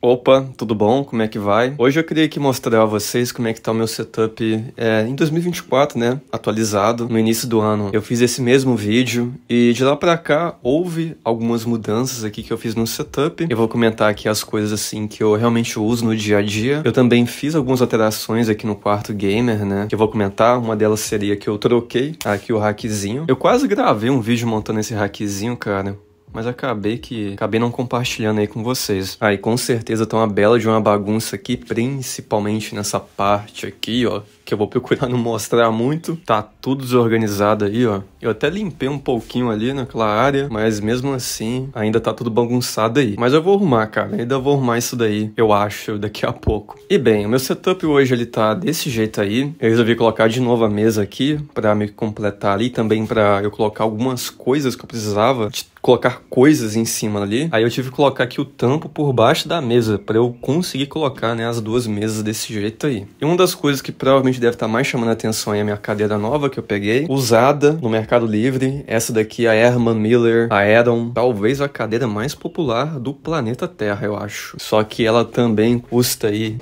Opa, tudo bom? Como é que vai? Hoje eu queria aqui mostrar a vocês como é que tá o meu setup é, em 2024, né? Atualizado, no início do ano. Eu fiz esse mesmo vídeo e de lá pra cá houve algumas mudanças aqui que eu fiz no setup. Eu vou comentar aqui as coisas assim que eu realmente uso no dia a dia. Eu também fiz algumas alterações aqui no quarto gamer, né? Que eu vou comentar. Uma delas seria que eu troquei aqui o hackzinho. Eu quase gravei um vídeo montando esse hackzinho, cara mas acabei que acabei não compartilhando aí com vocês. Aí ah, com certeza tá uma bela de uma bagunça aqui, principalmente nessa parte aqui, ó, que eu vou procurar não mostrar muito. Tá tudo desorganizado aí, ó. Eu até limpei um pouquinho ali naquela área, mas mesmo assim ainda tá tudo bagunçado aí. Mas eu vou arrumar, cara. Ainda vou arrumar isso daí, eu acho, daqui a pouco. E bem, o meu setup hoje ele tá desse jeito aí. Eu resolvi colocar de novo a mesa aqui para me completar ali também para eu colocar algumas coisas que eu precisava de colocar coisas em cima ali. Aí eu tive que colocar aqui o tampo por baixo da mesa para eu conseguir colocar né, as duas mesas desse jeito aí. E uma das coisas que provavelmente deve estar tá mais chamando a atenção é a minha cadeira nova que eu peguei, usada no Mercado Livre. Essa daqui, a Herman Miller, a Aeron, talvez a cadeira mais popular do planeta Terra, eu acho. Só que ela também custa aí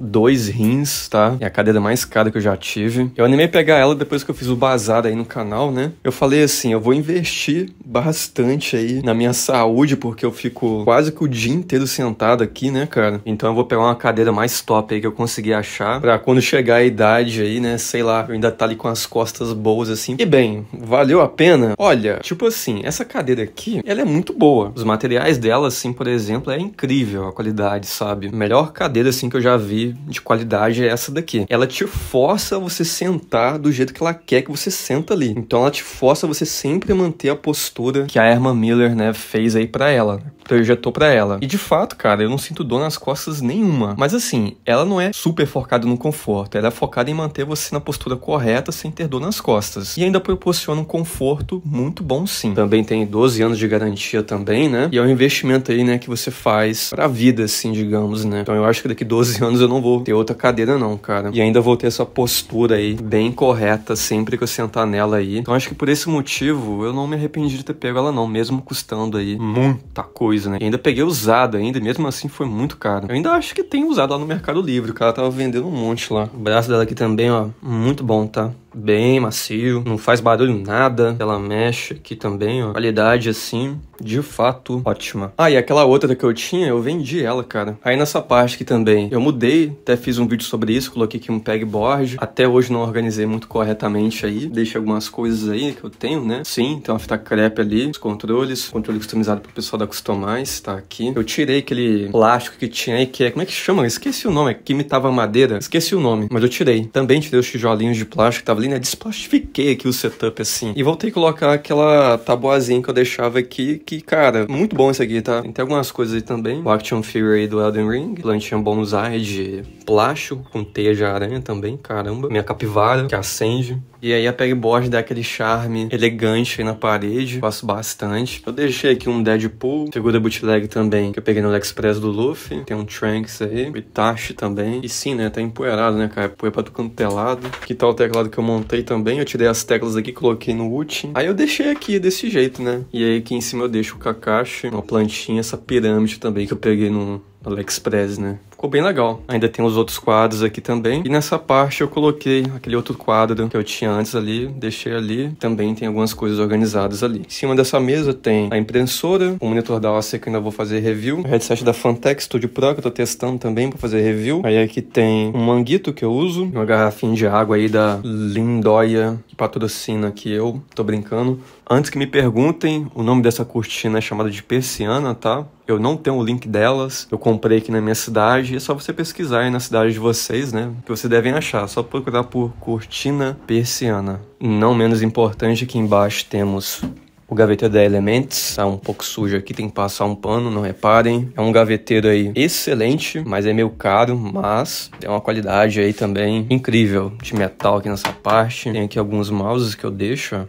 dois rins, tá? É a cadeira mais cara que eu já tive. Eu animei a pegar ela depois que eu fiz o bazar aí no canal, né? Eu falei assim, eu vou investir bastante aí na minha saúde, porque eu fico quase que o dia inteiro sentado aqui, né, cara? Então eu vou pegar uma cadeira mais top aí que eu consegui achar, pra quando chegar a idade aí, né, sei lá, eu ainda tá ali com as costas boas assim. E bem, valeu a pena? Olha, tipo assim, essa cadeira aqui, ela é muito boa. Os materiais dela, assim, por exemplo, é incrível a qualidade, sabe? Melhor cadeira, assim, que eu já vi de, qualidade é essa daqui. Ela te força a você sentar do jeito que ela quer que você senta ali. Então ela te força você sempre manter a postura que a Herman Miller, né, fez aí para ela. Né? projetou para ela. E de fato, cara, eu não sinto dor nas costas nenhuma. Mas assim, ela não é super focada no conforto, ela é focada em manter você na postura correta sem ter dor nas costas. E ainda proporciona um conforto muito bom sim. Também tem 12 anos de garantia também, né? E é um investimento aí, né, que você faz pra vida, assim, digamos, né? Então eu acho que daqui 12 anos eu não vou ter outra cadeira não, cara. E ainda vou ter essa postura aí bem correta sempre que eu sentar nela aí. Então acho que por esse motivo eu não me arrependi de ter pego ela não, mesmo custando aí muita coisa coisa, né? E ainda peguei usado ainda, mesmo assim foi muito caro. Eu ainda acho que tem usado lá no Mercado Livre, o cara tava vendendo um monte lá. O braço dela aqui também, ó, muito bom, tá? bem macio, não faz barulho nada. Ela mexe aqui também, ó. Qualidade assim, de fato, ótima. Ah, e aquela outra que eu tinha, eu vendi ela, cara. Aí nessa parte aqui também, eu mudei, até fiz um vídeo sobre isso, coloquei aqui um pegboard. Até hoje não organizei muito corretamente aí. Deixei algumas coisas aí que eu tenho, né? Sim, tem uma fita crepe ali, os controles, controle customizado pro pessoal da Customize, tá aqui. Eu tirei aquele plástico que tinha aí, que é, como é que chama? esqueci o nome, é que imitava madeira. Esqueci o nome, mas eu tirei. Também tirei os tijolinhos de plástico que tava ali né? Desplastifiquei aqui o setup assim. E voltei a colocar aquela tabuazinha que eu deixava aqui, que, cara, muito bom isso aqui, tá? Tem algumas coisas aí também. O Action Fury do Elden Ring. Plantinha bonsai de plástico com teia de aranha também, caramba. Minha capivara que acende. E aí a pegboard dá aquele charme elegante aí na parede, faço bastante. Eu deixei aqui um Deadpool, segura bootleg também, que eu peguei no AliExpress do Luffy. Tem um Tranks aí, o Itachi também. E sim, né, tá empoeirado, né, cara? Poeira pra tudo telado. É que tal o teclado que eu montei também? Eu tirei as teclas aqui, coloquei no último. Aí eu deixei aqui desse jeito, né? E aí aqui em cima eu deixo o Kakashi, uma plantinha, essa pirâmide também que eu peguei no AliExpress, né? Ficou bem legal. Ainda tem os outros quadros aqui também. E nessa parte eu coloquei aquele outro quadro que eu tinha antes ali, deixei ali. Também tem algumas coisas organizadas ali. Em cima dessa mesa tem a impressora, o monitor da OSC que ainda vou fazer review, o headset da Fantech Studio Pro que eu tô testando também para fazer review. Aí aqui tem um manguito que eu uso, uma garrafinha de água aí da Lindóia que patrocina que eu tô brincando. Antes que me perguntem, o nome dessa cortina é chamada de persiana, tá? Eu não tenho o link delas. Eu comprei aqui na minha cidade é só você pesquisar aí na cidade de vocês, né? Que você devem achar. Só procurar por cortina persiana. Não menos importante, aqui embaixo temos o gaveteiro da Elements tá um pouco sujo aqui, tem que passar um pano, não reparem. É um gaveteiro aí excelente, mas é meio caro, mas tem uma qualidade aí também incrível de metal aqui nessa parte. Tem aqui alguns mouses que eu deixo,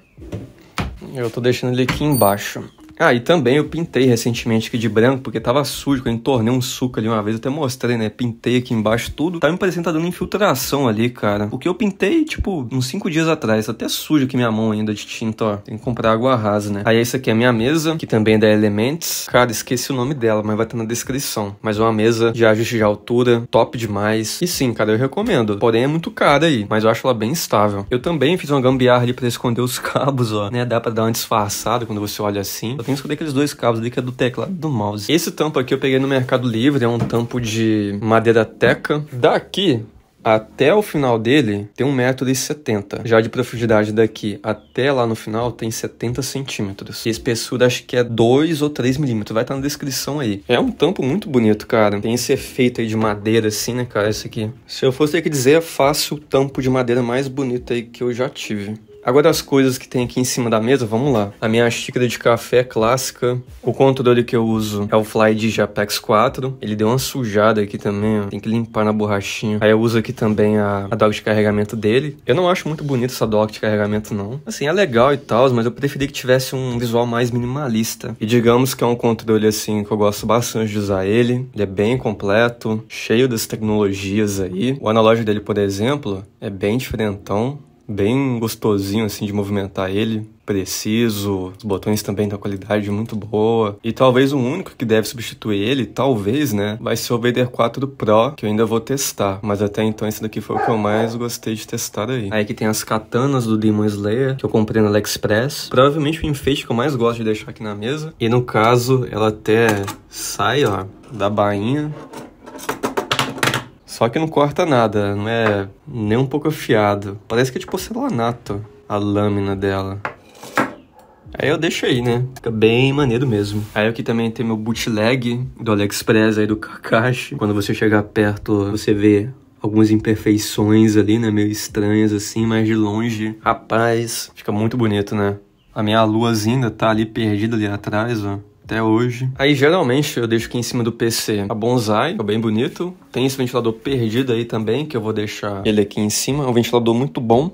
Eu tô deixando ele aqui embaixo. Ah, e também eu pintei recentemente aqui de branco, porque tava sujo, eu entornei um suco ali uma vez, eu até mostrei, né? Pintei aqui embaixo tudo. Tá me parecendo que tá dando infiltração ali, cara. Porque eu pintei, tipo, uns 5 dias atrás. Tá até sujo aqui minha mão ainda de tinta, ó. Tem que comprar água rasa, né? Aí essa aqui é a minha mesa, que também é da Elements. Cara, esqueci o nome dela, mas vai estar tá na descrição. Mas é uma mesa de ajuste de altura, top demais. E sim, cara, eu recomendo. Porém, é muito cara aí, mas eu acho ela bem estável. Eu também fiz uma gambiarra ali pra esconder os cabos, ó, né? Dá pra dar uma disfarçada quando você olha assim apenas com daqueles dois cabos ali, que é do teclado do mouse. Esse tampo aqui eu peguei no Mercado Livre, é um tampo de madeira teca. Daqui até o final dele tem 1,70m. Já de profundidade daqui até lá no final tem 70 centímetros. E espessura acho que é 2 ou 3 milímetros. Vai estar tá na descrição aí. É um tampo muito bonito, cara. Tem esse efeito aí de madeira assim, né, cara? Esse aqui. Se eu fosse ter que dizer, é fácil o tampo de madeira mais bonito aí que eu já tive. Agora as coisas que tem aqui em cima da mesa, vamos lá. A minha xícara de café clássica. O controle que eu uso é o Fly Digipex 4. Ele deu uma sujada aqui também, ó. tem que limpar na borrachinha. Aí eu uso aqui também a, a dock de carregamento dele. Eu não acho muito bonito essa dock de carregamento não. Assim, é legal e tal, mas eu preferi que tivesse um visual mais minimalista. E digamos que é um controle assim que eu gosto bastante de usar ele. Ele é bem completo, cheio das tecnologias aí. O analógico dele, por exemplo, é bem diferentão bem gostosinho assim de movimentar ele, preciso, os botões também da qualidade muito boa. E talvez o único que deve substituir ele, talvez, né, vai ser o Vader 4 Pro, que eu ainda vou testar, mas até então esse daqui foi o que eu mais gostei de testar aí. Aí que tem as katanas do Demon Slayer, que eu comprei na AliExpress, provavelmente o enfeite que eu mais gosto de deixar aqui na mesa. E no caso, ela até sai, ó, da bainha só que não corta nada, não é nem um pouco afiado. Parece que é de porcelanato tipo, a lâmina dela. Aí eu deixo aí, né? Fica bem maneiro mesmo. Aí aqui também tem meu bootleg do AliExpress aí do Kakashi. Quando você chegar perto, você vê algumas imperfeições ali, né? Meio estranhas assim, mas de longe, rapaz, fica muito bonito, né? A minha ainda tá ali perdida ali atrás, ó até hoje. Aí geralmente eu deixo aqui em cima do PC a Bonsai, que é bem bonito. Tem esse ventilador perdido aí também, que eu vou deixar ele aqui em cima. É um ventilador muito bom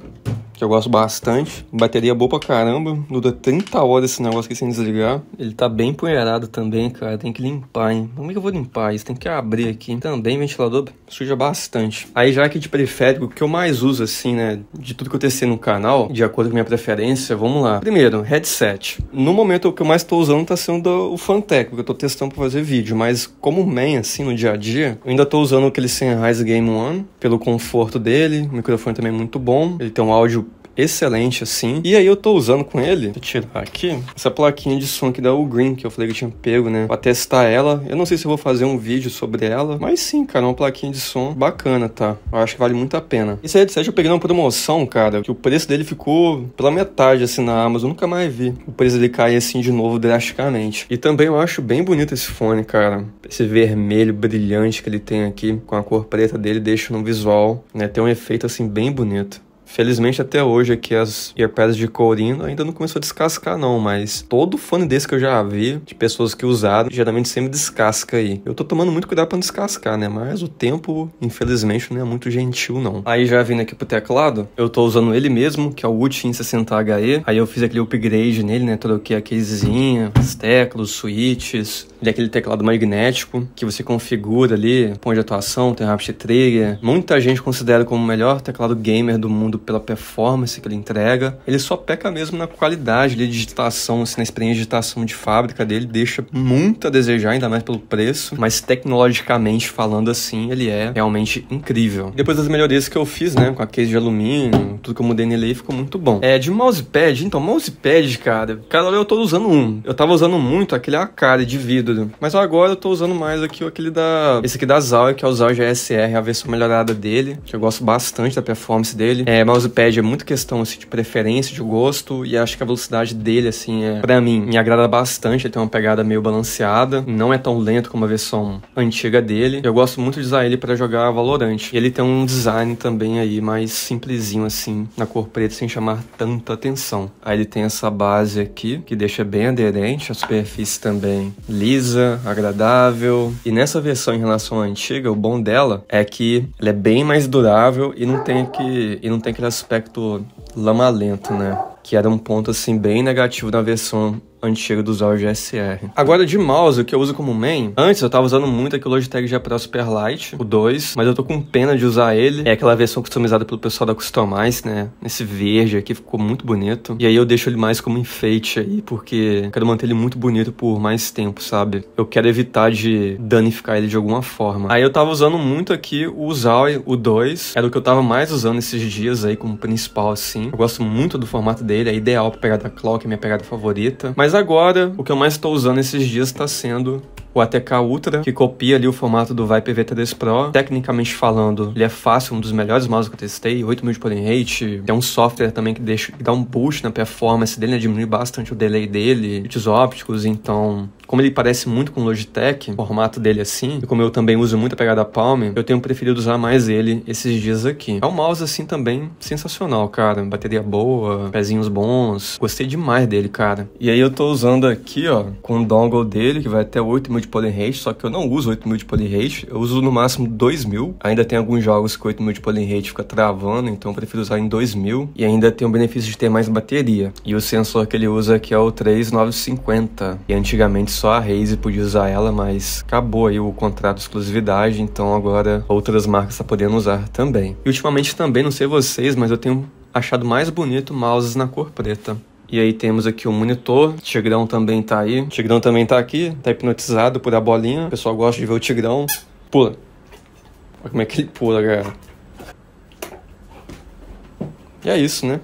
que eu gosto bastante. Bateria boa pra caramba, dura 30 horas esse negócio aqui sem desligar. Ele tá bem poeirado também, cara, tem que limpar, hein. Como é que eu vou limpar isso? Tem que abrir aqui. Também ventilador suja bastante. Aí já aqui de periférico, o que eu mais uso, assim, né, de tudo que eu testei no canal, de acordo com a minha preferência, vamos lá. Primeiro, headset. No momento, o que eu mais tô usando tá sendo o Fantech, que eu tô testando pra fazer vídeo, mas como main, assim, no dia a dia, eu ainda tô usando aquele Sennheiser Game One, pelo conforto dele, o microfone também é muito bom, ele tem um áudio excelente, assim. E aí eu tô usando com ele, vou tirar aqui, essa plaquinha de som aqui da Green que eu falei que eu tinha pego, né? Pra testar ela. Eu não sei se eu vou fazer um vídeo sobre ela, mas sim, cara, uma plaquinha de som bacana, tá? Eu acho que vale muito a pena. Esse headset eu peguei numa promoção, cara, que o preço dele ficou pela metade, assim, na Amazon. Eu nunca mais vi o preço dele cair, assim, de novo, drasticamente. E também eu acho bem bonito esse fone, cara. Esse vermelho brilhante que ele tem aqui, com a cor preta dele, deixa no visual, né? Tem um efeito, assim, bem bonito. Felizmente até hoje aqui as earpads de Corino ainda não começou a descascar não, mas todo fone desse que eu já vi, de pessoas que usaram, geralmente sempre descasca aí. Eu tô tomando muito cuidado para não descascar, né? Mas o tempo, infelizmente, não é muito gentil não. Aí já vindo aqui pro teclado, eu tô usando ele mesmo, que é o Utin 60HE. Aí eu fiz aquele upgrade nele, né? Troquei a casezinha, as teclas, switches. Ele é aquele teclado magnético que você configura ali, põe de atuação, tem rapid trigger. Muita gente considera como o melhor teclado gamer do mundo pela performance que ele entrega. Ele só peca mesmo na qualidade de digitação, assim, na experiência de digitação de fábrica dele, deixa muito a desejar, ainda mais pelo preço, mas tecnologicamente falando assim, ele é realmente incrível. Depois das melhorias que eu fiz, né, com a case de alumínio, tudo que eu mudei nele aí ficou muito bom. É, de mousepad, então, mousepad, cara, cara, eu tô usando um. Eu tava usando muito aquele Akari de vidro, mas agora eu tô usando mais aqui aquele da, esse aqui da Zauer, que é o Zauer GSR, a versão melhorada dele, que eu gosto bastante da performance dele. É, mousepad é muito questão assim, de preferência, de gosto, e acho que a velocidade dele, assim, é, pra mim, me agrada bastante. Ele tem uma pegada meio balanceada, não é tão lento como a versão antiga dele. Eu gosto muito de usar ele para jogar Valorant. E ele tem um design também aí mais simplesinho, assim, na cor preta, sem chamar tanta atenção. Aí ele tem essa base aqui, que deixa bem aderente, a superfície também lisa, agradável. E nessa versão em relação à antiga, o bom dela é que ela é bem mais durável e não tem que, e não tem aquele aspecto lama lento, né? Que era um ponto assim bem negativo na versão antigo dos usar o GSR. Agora de mouse, o que eu uso como main, antes eu tava usando muito aquele Logitech G Pro Super Light, o 2, mas eu tô com pena de usar ele. É aquela versão customizada pelo pessoal da Customize, né? Esse verde aqui ficou muito bonito. E aí eu deixo ele mais como enfeite aí, porque eu quero manter ele muito bonito por mais tempo, sabe? Eu quero evitar de danificar ele de alguma forma. Aí eu tava usando muito aqui o Zawi, o 2, era o que eu tava mais usando esses dias aí como principal, assim. Eu gosto muito do formato dele, é ideal pra pegada clock, minha pegada favorita. Mas agora, o que eu mais estou usando esses dias está sendo o ATK Ultra, que copia ali o formato do Viper v 3 Pro. Tecnicamente falando, ele é fácil, um dos melhores mouses que eu testei, 8000 de polling rate. É um software também que deixa que dá um boost na performance dele, né? diminui bastante o delay dele, bits ópticos, então como ele parece muito com o Logitech, o formato dele é assim, e como eu também uso muito a pegada Palm, eu tenho preferido usar mais ele esses dias aqui. É um mouse assim também sensacional, cara. Bateria boa, pezinhos bons. Gostei demais dele, cara. E aí eu tô usando aqui, ó, com o dongle dele, que vai até 8 mil de Pollen Rate, só que eu não uso 8 mil de Pollen Rate, eu uso no máximo 2 mil. Ainda tem alguns jogos que 8 mil de Pollen Rate fica travando, então eu prefiro usar em 2 mil. E ainda tem o benefício de ter mais bateria. E o sensor que ele usa aqui é o 3950. E antigamente só a Razer podia usar ela, mas acabou aí o contrato de exclusividade, então agora outras marcas estão tá podendo usar também. E ultimamente também, não sei vocês, mas eu tenho achado mais bonito mouses na cor preta. E aí temos aqui o monitor, o Tigrão também tá aí. O tigrão também tá aqui, tá hipnotizado por a bolinha. O pessoal gosta de ver o Tigrão. Pula. Olha como é que ele pula, galera? E é isso, né?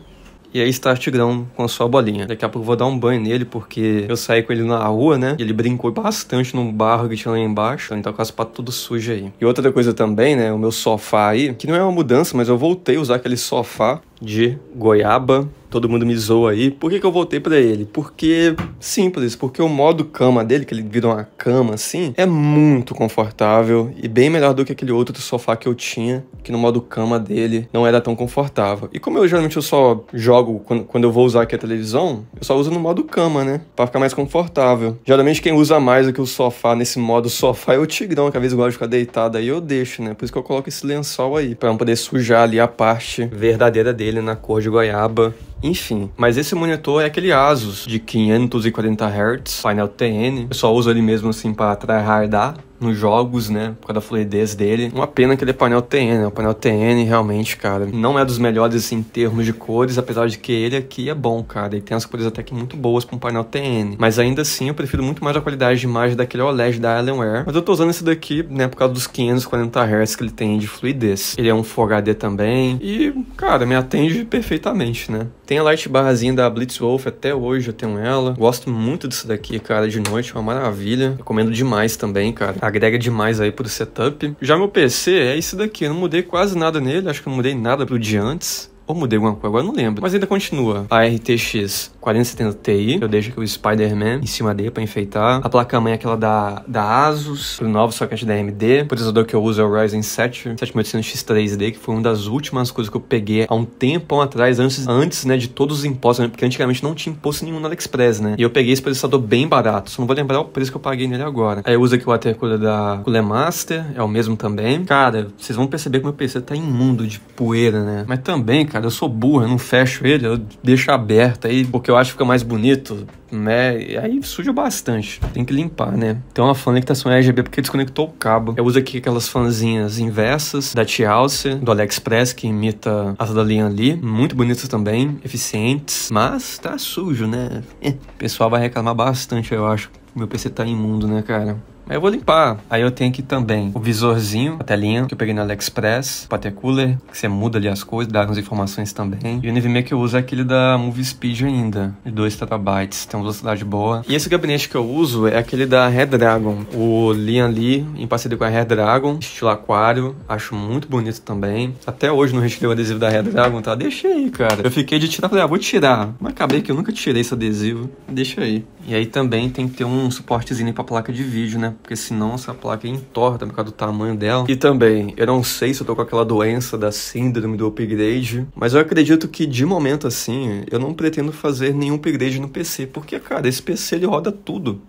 E aí está o Tigrão com a sua bolinha. Daqui a pouco eu vou dar um banho nele, porque eu saí com ele na rua, né? E ele brincou bastante num barro que tinha lá embaixo. Então ele tá com as patas tudo sujas aí. E outra coisa também, né? O meu sofá aí, que não é uma mudança, mas eu voltei a usar aquele sofá de goiaba todo mundo me zoa aí. Por que, que eu voltei para ele? Porque, simples, porque o modo cama dele, que ele vira uma cama assim, é muito confortável e bem melhor do que aquele outro sofá que eu tinha, que no modo cama dele não era tão confortável. E como eu geralmente eu só jogo quando, quando eu vou usar aqui a televisão, eu só uso no modo cama, né? Pra ficar mais confortável. Geralmente quem usa mais do que o sofá nesse modo sofá é o tigrão, que às vezes gosta de ficar deitado aí, eu deixo, né? Por isso que eu coloco esse lençol aí, pra não poder sujar ali a parte verdadeira dele na cor de goiaba enfim, mas esse monitor é aquele Asus de 540 Hz, painel TN. Eu só uso ele mesmo assim para tryhardar nos jogos, né? Por causa da fluidez dele. Uma pena que ele é painel TN, né? O painel TN realmente, cara, não é dos melhores assim, em termos de cores, apesar de que ele aqui é bom, cara. E tem as cores até que muito boas com um painel TN. Mas ainda assim, eu prefiro muito mais a qualidade de imagem daquele OLED da Alienware. Mas eu tô usando esse daqui, né? Por causa dos 540 Hz que ele tem de fluidez. Ele é um Full HD também. E, cara, me atende perfeitamente, né? Tem a light barrazinha da Blitzwolf, até hoje eu tenho ela. Gosto muito disso daqui, cara, de noite, é uma maravilha. Recomendo demais também, cara. A agrega demais aí pro setup. Já meu PC é esse daqui, eu não mudei quase nada nele, acho que não mudei nada pro de antes. Ou mudei alguma coisa, agora não lembro. Mas ainda continua a RTX 4070 Ti. Eu deixo aqui o Spider-Man em cima dele pra enfeitar. A placa-mãe é aquela da, da Asus, pro novo socket da AMD. O processador que eu uso é o Ryzen 7 7800X3D, que foi uma das últimas coisas que eu peguei há um tempão atrás, antes, antes né, de todos os impostos, né? porque antigamente não tinha imposto nenhum no AliExpress, né? E eu peguei esse processador bem barato, só não vou lembrar o preço que eu paguei nele agora. Aí eu uso aqui o Atercooler da Cooler Master, é o mesmo também. Cara, vocês vão perceber que meu PC tá imundo de poeira, né? Mas também, cara, eu sou burro, eu não fecho ele, eu deixo aberto aí, porque eu acho que fica mais bonito, né? E aí suja bastante. Tem que limpar, né? Tem uma fan que tá sem RGB porque desconectou o cabo. Eu uso aqui aquelas fanzinhas inversas da Tialce, do AliExpress, que imita as da Lian Li. Muito bonitas também, eficientes, mas tá sujo, né? Eh, o pessoal vai reclamar bastante, eu acho. Meu PC tá imundo, né, cara? Aí eu vou limpar. Aí eu tenho aqui também o visorzinho, a telinha que eu peguei no AliExpress, o cooler, que você muda ali as coisas, dá algumas informações também. E o NVMe é que eu uso é aquele da Movie Speed ainda, de 2 terabytes, tem uma velocidade boa. E esse gabinete que eu uso é aquele da Redragon, o Lian Li, em parceria com a Redragon, estilo aquário, acho muito bonito também. Até hoje não retirei o adesivo da Redragon, tá? Deixa aí, cara. Eu fiquei de tirar, falei, ah, vou tirar. Mas acabei que eu nunca tirei esse adesivo. Deixa aí. E aí também tem que ter um suportezinho pra placa de vídeo, né? porque senão essa placa entorta por causa do tamanho dela. E também, eu não sei se eu tô com aquela doença da síndrome do upgrade, mas eu acredito que de momento assim, eu não pretendo fazer nenhum upgrade no PC, porque cara, esse PC ele roda tudo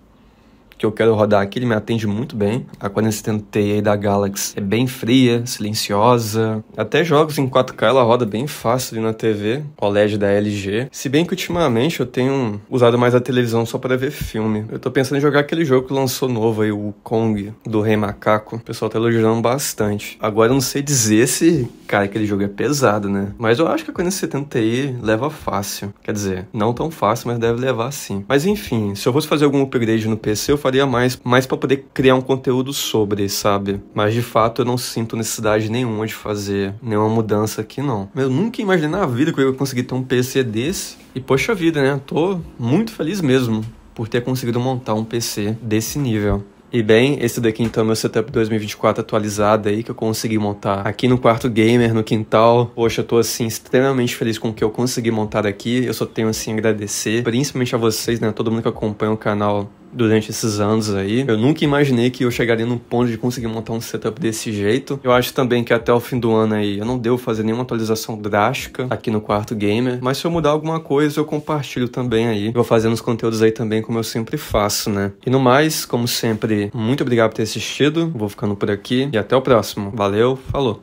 que eu quero rodar aqui, ele me atende muito bem. A 4070 Ti da Galaxy é bem fria, silenciosa. Até jogos em 4K ela roda bem fácil ali na TV, o LED da LG. Se bem que ultimamente eu tenho usado mais a televisão só para ver filme. Eu tô pensando em jogar aquele jogo que lançou novo aí, o Kong, do Rei Macaco. O pessoal tá elogiando bastante. Agora eu não sei dizer se, cara, aquele jogo é pesado, né? Mas eu acho que a 4070 Ti leva fácil. Quer dizer, não tão fácil, mas deve levar sim. Mas enfim, se eu fosse fazer algum upgrade no PC, eu faria mais, mais para poder criar um conteúdo sobre, sabe? Mas de fato eu não sinto necessidade nenhuma de fazer nenhuma mudança aqui, não. Eu nunca imaginei na vida que eu ia conseguir ter um PC desse. E poxa vida, né? Tô muito feliz mesmo por ter conseguido montar um PC desse nível. E bem, esse daqui então é meu setup 2024 atualizado aí que eu consegui montar aqui no quarto gamer, no quintal. Poxa, eu tô assim extremamente feliz com o que eu consegui montar aqui. Eu só tenho assim agradecer, principalmente a vocês, né, todo mundo que acompanha o canal durante esses anos aí. Eu nunca imaginei que eu chegaria num ponto de conseguir montar um setup desse jeito. Eu acho também que até o fim do ano aí eu não devo fazer nenhuma atualização drástica aqui no quarto gamer, mas se eu mudar alguma coisa eu compartilho também aí. Vou fazendo os conteúdos aí também como eu sempre faço, né? E no mais, como sempre, muito obrigado por ter assistido. Vou ficando por aqui e até o próximo. Valeu, falou.